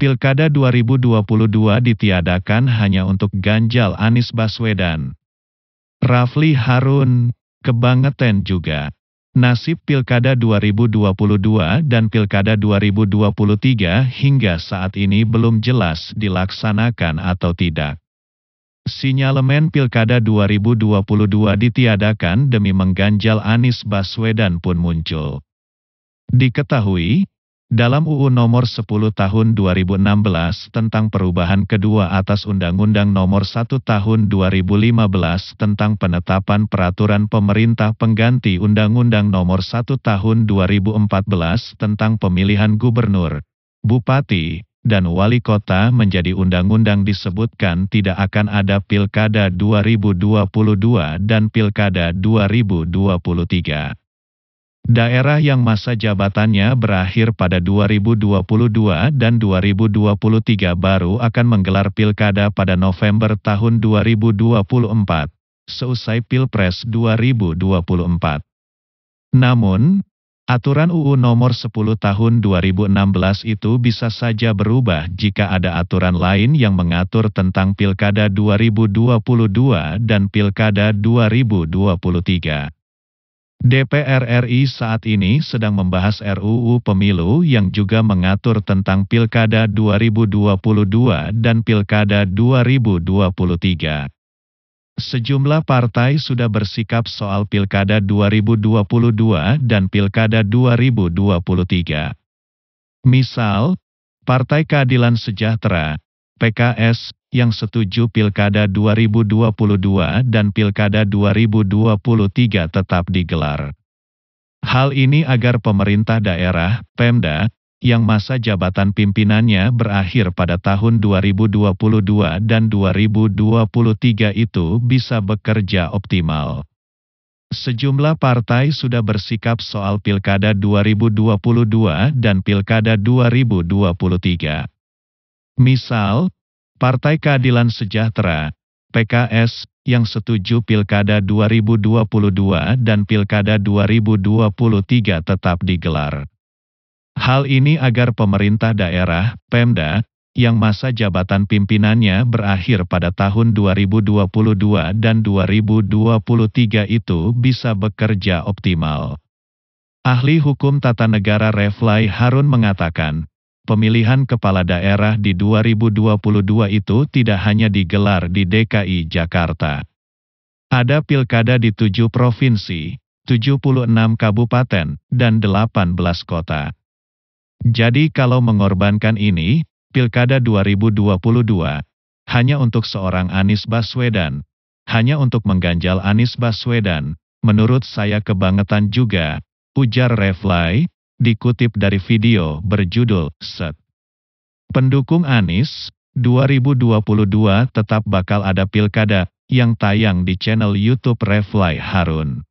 Pilkada 2022 ditiadakan hanya untuk ganjal Anies Baswedan. Rafli Harun, kebangetan juga. Nasib Pilkada 2022 dan Pilkada 2023 hingga saat ini belum jelas dilaksanakan atau tidak. Sinyalemen Pilkada 2022 ditiadakan demi mengganjal Anies Baswedan pun muncul. Diketahui, dalam UU Nomor 10 Tahun 2016 tentang perubahan kedua atas Undang-Undang Nomor 1 Tahun 2015 tentang penetapan peraturan pemerintah pengganti Undang-Undang Nomor 1 Tahun 2014 tentang pemilihan gubernur, bupati, dan wali kota menjadi undang-undang disebutkan tidak akan ada Pilkada 2022 dan Pilkada 2023. Daerah yang masa jabatannya berakhir pada 2022 dan 2023 baru akan menggelar pilkada pada November tahun 2024, seusai Pilpres 2024. Namun, aturan UU nomor 10 tahun 2016 itu bisa saja berubah jika ada aturan lain yang mengatur tentang Pilkada 2022 dan Pilkada 2023. DPR RI saat ini sedang membahas RUU Pemilu yang juga mengatur tentang Pilkada 2022 dan Pilkada 2023. Sejumlah partai sudah bersikap soal Pilkada 2022 dan Pilkada 2023. Misal, Partai Keadilan Sejahtera, PKS, yang setuju Pilkada 2022 dan Pilkada 2023 tetap digelar. Hal ini agar pemerintah daerah, Pemda, yang masa jabatan pimpinannya berakhir pada tahun 2022 dan 2023 itu bisa bekerja optimal. Sejumlah partai sudah bersikap soal Pilkada 2022 dan Pilkada 2023. Misal, Partai Keadilan Sejahtera, PKS, yang setuju Pilkada 2022 dan Pilkada 2023 tetap digelar. Hal ini agar pemerintah daerah, Pemda, yang masa jabatan pimpinannya berakhir pada tahun 2022 dan 2023 itu bisa bekerja optimal. Ahli hukum tata negara Reflai Harun mengatakan, pemilihan kepala daerah di 2022 itu tidak hanya digelar di DKI Jakarta. Ada pilkada di tujuh provinsi, 76 kabupaten, dan 18 kota. Jadi kalau mengorbankan ini, pilkada 2022, hanya untuk seorang Anies Baswedan, hanya untuk mengganjal Anies Baswedan, menurut saya kebangetan juga, ujar Refly, dikutip dari video berjudul Set. Pendukung Anis 2022 tetap bakal ada pilkada, yang tayang di channel YouTube Refly Harun.